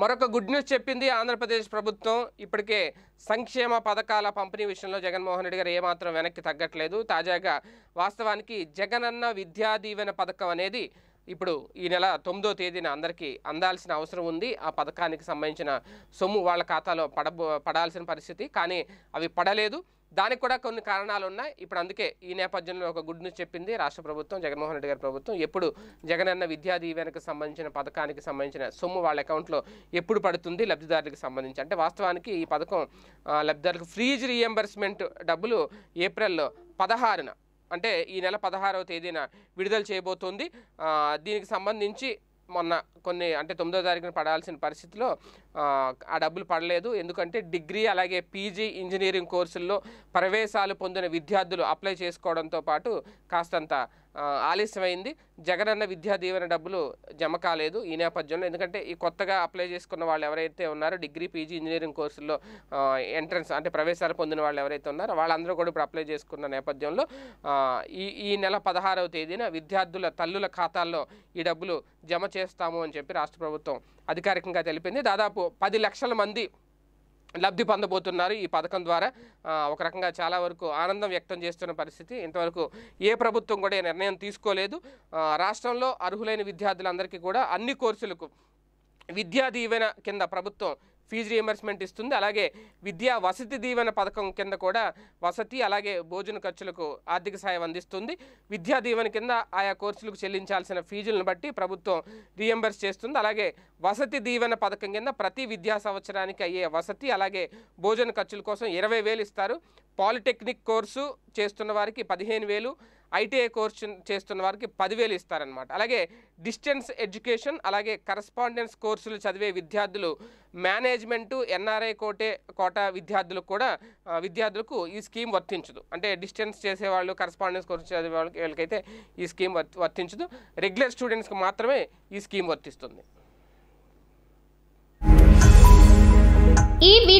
మరొక good news చెప్పింది ఆంధ్రప్రదేశ్ ప్రభుత్వం ఇప్పటికే సంక్షేమ పథకాల పంపిణీ విషయంలో జగన్మోహన్ రెడ్డి గారు ఏమాత్రం వెనక్కి తగ్గట్లేదు తాజాగా వాస్తవానికి జగనన్న విద్యా దీవెన పథకం అనేది ఇప్పుడు ఈ నెల తొమ్మిదో తేదీన అందరికీ అందాల్సిన అవసరం ఉంది ఆ పథకానికి సంబంధించిన సొమ్ము వాళ్ళ ఖాతాలో పడబో పడాల్సిన పరిస్థితి కానీ అవి పడలేదు దానికి కూడా కొన్ని కారణాలు ఉన్నాయి ఇప్పుడు అందుకే ఈ నేపథ్యంలో ఒక గుడ్ న్యూస్ చెప్పింది రాష్ట్ర ప్రభుత్వం జగన్మోహన్ రెడ్డి గారి ప్రభుత్వం ఎప్పుడు జగనన్న విద్యా దీవెనకు సంబంధించిన పథకానికి సంబంధించిన సొమ్ము వాళ్ళ అకౌంట్లో ఎప్పుడు పడుతుంది లబ్ధిదారులకు సంబంధించి అంటే వాస్తవానికి ఈ పథకం లబ్ధిదారులకు ఫ్రీజ్ రీఎంబర్స్మెంట్ డబ్బులు ఏప్రిల్లో పదహారున అంటే ఈ నెల పదహారవ తేదీన విడుదల చేయబోతోంది దీనికి సంబంధించి మొన్న కొన్ని అంటే తొమ్మిదో తారీఖున పడాల్సిన పరిస్థితిలో ఆ డబ్బులు పడలేదు ఎందుకంటే డిగ్రీ అలాగే పీజీ ఇంజనీరింగ్ కోర్సుల్లో ప్రవేశాలు పొందిన విద్యార్థులు అప్లై చేసుకోవడంతో పాటు కాస్తంత ఆలస్యమైంది జగనన్న విద్యా దీవెన డబ్బులు జమ కాలేదు ఈ నేపథ్యంలో ఎందుకంటే ఈ కొత్తగా అప్లై చేసుకున్న వాళ్ళు ఎవరైతే ఉన్నారో డిగ్రీ పీజీ ఇంజనీరింగ్ కోర్సుల్లో ఎంట్రన్స్ అంటే ప్రవేశాలు పొందిన వాళ్ళు ఎవరైతే ఉన్నారో వాళ్ళందరూ కూడా ఇప్పుడు అప్లై చేసుకున్న నేపథ్యంలో ఈ ఈ నెల పదహారవ తేదీన విద్యార్థుల తల్లుల ఖాతాల్లో ఈ డబ్బులు జమ చేస్తాము అని చెప్పి రాష్ట్ర ప్రభుత్వం అధికారికంగా తెలిపింది దాదాపు పది లక్షల మంది లబ్ధి పొందబోతున్నారు ఈ పథకం ద్వారా ఒక రకంగా చాలా వరకు ఆనందం వ్యక్తం చేస్తున్న పరిస్థితి ఇంతవరకు ఏ ప్రభుత్వం కూడా నిర్ణయం తీసుకోలేదు రాష్ట్రంలో అర్హులైన విద్యార్థులందరికీ కూడా అన్ని కోర్సులకు విద్యా దీవెన కింద ప్రభుత్వం ఫీజు రియంబర్స్మెంట్ ఇస్తుంది అలాగే విద్యా వసతి దీవెన పథకం కింద కూడా వసతి అలాగే భోజన ఖర్చులకు ఆర్థిక సాయం అందిస్తుంది విద్యా దీవెన కింద ఆయా కోర్సులకు చెల్లించాల్సిన ఫీజులను బట్టి ప్రభుత్వం రియంబర్స్ చేస్తుంది అలాగే వసతి దీవెన పథకం కింద ప్రతి విద్యా సంవత్సరానికి అయ్యే వసతి అలాగే భోజన ఖర్చుల కోసం ఇరవై వేలు ఇస్తారు పాలిటెక్నిక్ కోర్సు చేస్తున్న వారికి పదిహేను వేలు ఐటీఐ కోర్సు చేస్తున్న వారికి పదివేలు ఇస్తారనమాట అలాగే డిస్టెన్స్ ఎడ్యుకేషన్ అలాగే కరస్పాండెన్స్ కోర్సులు చదివే విద్యార్థులు మేనేజ్మెంటు ఎన్ఆర్ఐ కోటే కోటా విద్యార్థులకు కూడా విద్యార్థులకు ఈ స్కీమ్ వర్తించదు అంటే డిస్టెన్స్ చేసేవాళ్ళు కరస్పాండెన్స్ కోర్సు చదివే వాళ్ళకి వీళ్ళకైతే ఈ స్కీమ్ వర్తించదు రెగ్యులర్ స్టూడెంట్స్కి మాత్రమే ఈ స్కీమ్ వర్తిస్తుంది